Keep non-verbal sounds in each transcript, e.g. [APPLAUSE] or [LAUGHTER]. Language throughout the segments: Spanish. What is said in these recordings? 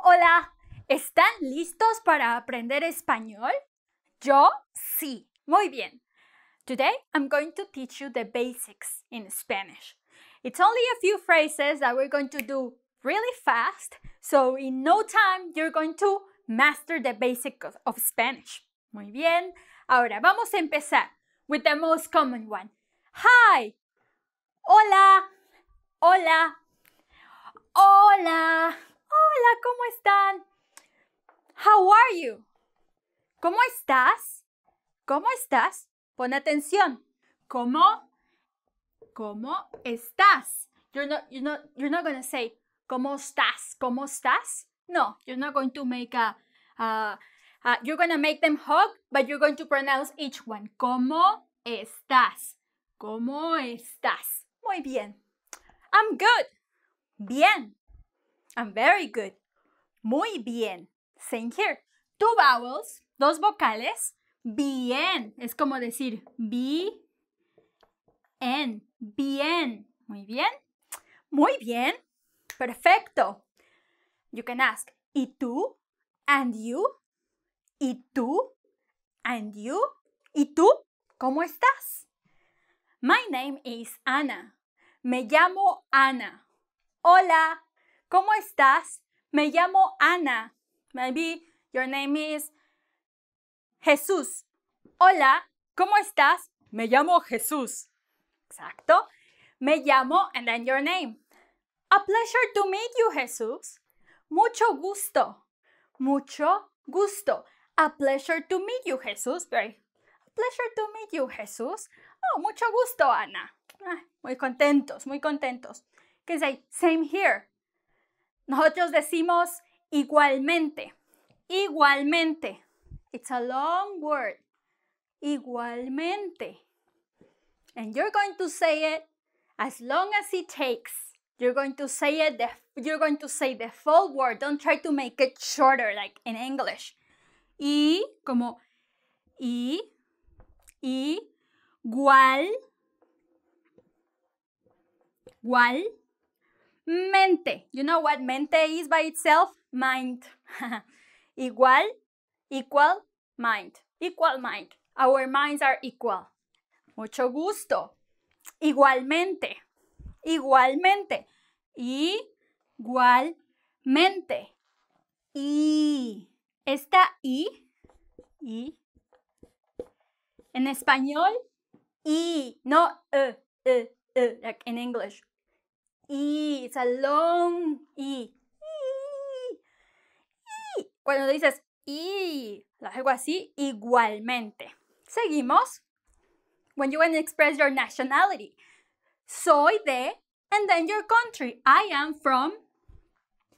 Hola, ¿están listos para aprender español? Yo sí. Muy bien. Today I'm going to teach you the basics in Spanish. It's only a few phrases that we're going to do really fast, so in no time you're going to master the basics of, Spanish. Muy bien. Ahora vamos a empezar with the most common one. Hi. Hola. Hola. Hola. Hola, ¿cómo están? How are you? ¿Cómo estás? ¿Cómo estás? Pon atención. ¿Cómo? ¿Cómo estás? You're not, you're not, you're not going to say, ¿cómo estás? ¿Cómo estás? No, you're not going to make a, uh, you're going to make them hug, but you're going to pronounce each one. ¿Cómo estás? ¿Cómo estás? Muy bien. I'm good. Bien. I'm very good. Muy bien. Same here. Two vowels, dos vocales. Bien. Es como decir bi, n Bien. Muy bien. Muy bien. Perfecto. You can ask, ¿y tú? ¿And you? ¿Y tú? ¿And you? ¿Y tú? ¿Cómo estás? My name is Ana. Me llamo Ana. Hola, ¿Cómo estás? Me llamo Ana. Maybe your name is Jesús. Hola, ¿cómo estás? Me llamo Jesús. Exacto. Me llamo and then your name. A pleasure to meet you, Jesús. Mucho gusto. Mucho gusto. A pleasure to meet you, Jesús. Very. A pleasure to meet you, Jesús. Oh, mucho gusto, Ana. Ah, muy contentos, muy contentos. say, same here. Nosotros decimos igualmente, igualmente. It's a long word. Igualmente. And you're going to say it as long as it takes. You're going to say it, you're going to say the full word. Don't try to make it shorter like in English. Y como y, y, gual, gual mente. You know what mente is by itself? Mind. [LAUGHS] Igual, equal, mind. Equal mind. Our minds are equal. Mucho gusto. Igualmente. Igualmente. Igualmente. Y esta I, I. En español, I, no E, E, E, like in English. Y, it's a long Cuando dices Y, lo hago así igualmente. Seguimos. When you want to express your nationality. Soy de, and then your country. I am from,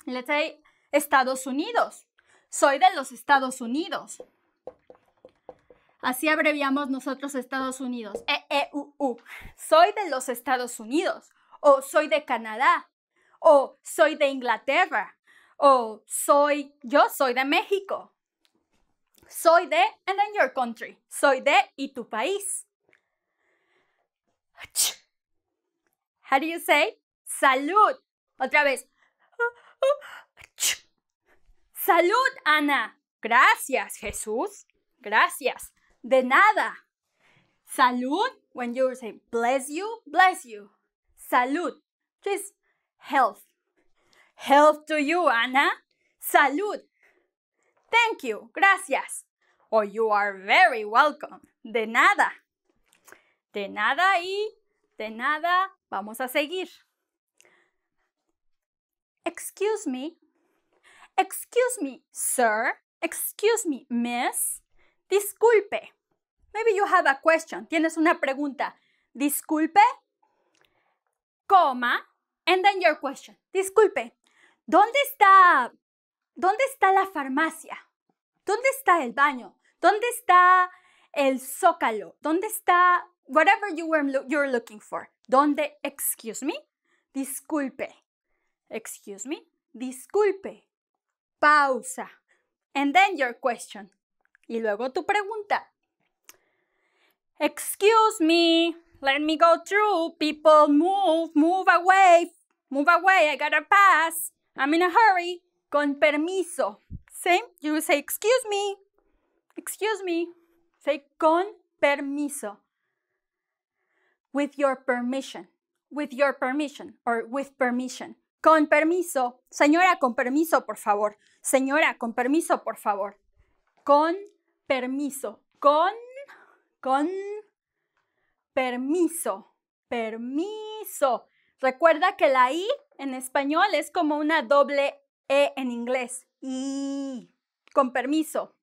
let's say, Estados Unidos. Soy de los Estados Unidos. Así abreviamos nosotros Estados Unidos. e e u -U. Soy de los Estados Unidos o soy de Canadá, o soy de Inglaterra, o soy, yo soy de México, soy de, and then your country, soy de y tu país. How do you say? Salud. Otra vez. Salud, Ana. Gracias, Jesús. Gracias. De nada. Salud, when you say bless you, bless you salud. Please, health. Health to you, Ana. Salud. Thank you. Gracias. Oh, you are very welcome. De nada. De nada y de nada vamos a seguir. Excuse me. Excuse me, sir. Excuse me, miss. Disculpe. Maybe you have a question. Tienes una pregunta. Disculpe coma, and then your question. Disculpe, ¿dónde está, dónde está la farmacia? ¿Dónde está el baño? ¿Dónde está el zócalo? ¿Dónde está whatever you were you're looking for? ¿Dónde, excuse me? Disculpe. Excuse me. Disculpe. Pausa. And then your question. Y luego tu pregunta. Excuse me. Let me go through. People move, move away, move away. I gotta pass. I'm in a hurry. Con permiso. Same, you say, excuse me. Excuse me. Say con permiso. With your permission. With your permission or with permission. Con permiso. Señora, con permiso, por favor. Señora, con permiso, por favor. Con permiso. Con, con permiso, permiso. Recuerda que la I en español es como una doble E en inglés. I, con permiso.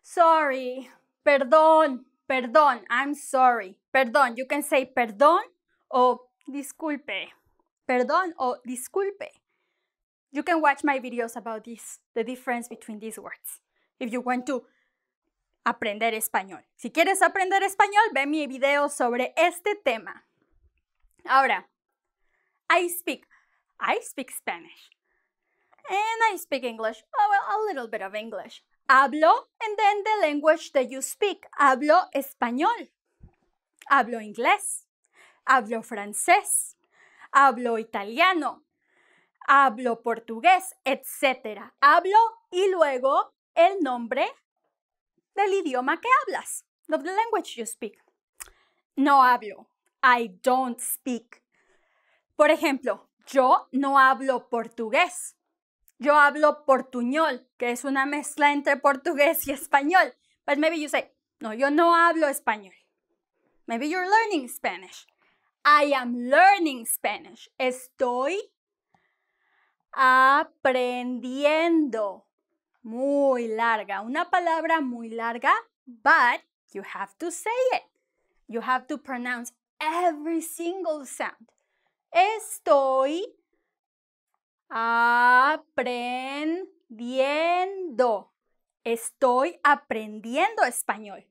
Sorry, perdón, perdón, I'm sorry, perdón. You can say perdón o disculpe, perdón o disculpe. You can watch my videos about this, the difference between these words, if you want to aprender español. Si quieres aprender español, ve mi video sobre este tema. Ahora, I speak. I speak Spanish. And I speak English. Oh, a little bit of English. Hablo, and then the language that you speak. Hablo español. Hablo inglés. Hablo francés. Hablo italiano. Hablo portugués, etc. Hablo y luego el nombre del idioma que hablas, of the language you speak. No hablo. I don't speak. Por ejemplo, yo no hablo portugués. Yo hablo portuñol, que es una mezcla entre portugués y español. But maybe you say, no, yo no hablo español. Maybe you're learning Spanish. I am learning Spanish. Estoy aprendiendo muy larga, una palabra muy larga, but you have to say it. You have to pronounce every single sound. Estoy aprendiendo. Estoy aprendiendo español.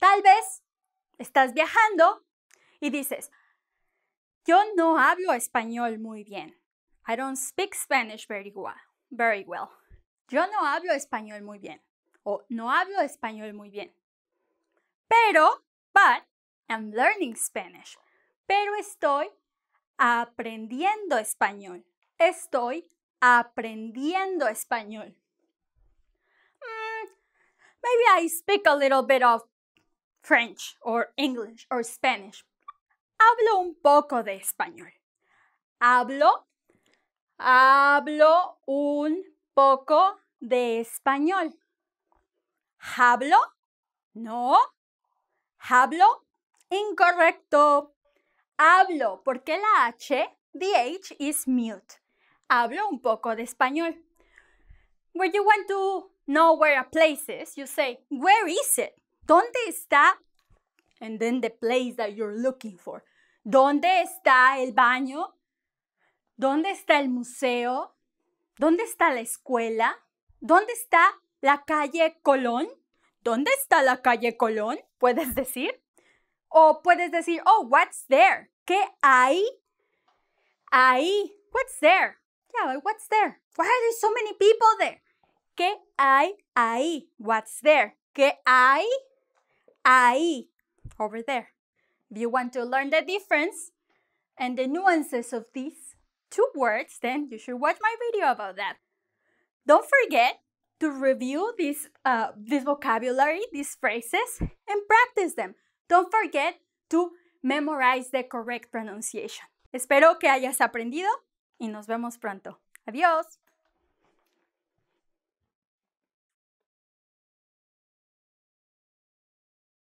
Tal vez estás viajando y dices, yo no hablo español muy bien. I don't speak Spanish very well. Very well yo no hablo español muy bien o no hablo español muy bien. Pero, but, I'm learning Spanish. Pero estoy aprendiendo español. Estoy aprendiendo español. Mm, maybe I speak a little bit of French or English or Spanish. Hablo un poco de español. Hablo, hablo un poco de español. ¿Hablo? No. ¿Hablo? Incorrecto. Hablo, porque la H, the H is mute. Hablo un poco de español. When you want to know where a place is, you say, where is it? ¿Dónde está? And then the place that you're looking for. ¿Dónde está el baño? ¿Dónde está el museo? ¿Dónde está la escuela? ¿Dónde está la calle Colón? ¿Dónde está la calle Colón? Puedes decir. O puedes decir, oh, what's there? ¿Qué hay? Ahí. What's there? Yeah, what's there? Why are there so many people there? ¿Qué hay ahí? What's there? ¿Qué hay ahí? Over there. If you want to learn the difference and the nuances of these two words, then you should watch my video about that. Don't forget to review this, uh, this vocabulary, these phrases, and practice them. Don't forget to memorize the correct pronunciation. Espero que hayas aprendido y nos vemos pronto. Adiós.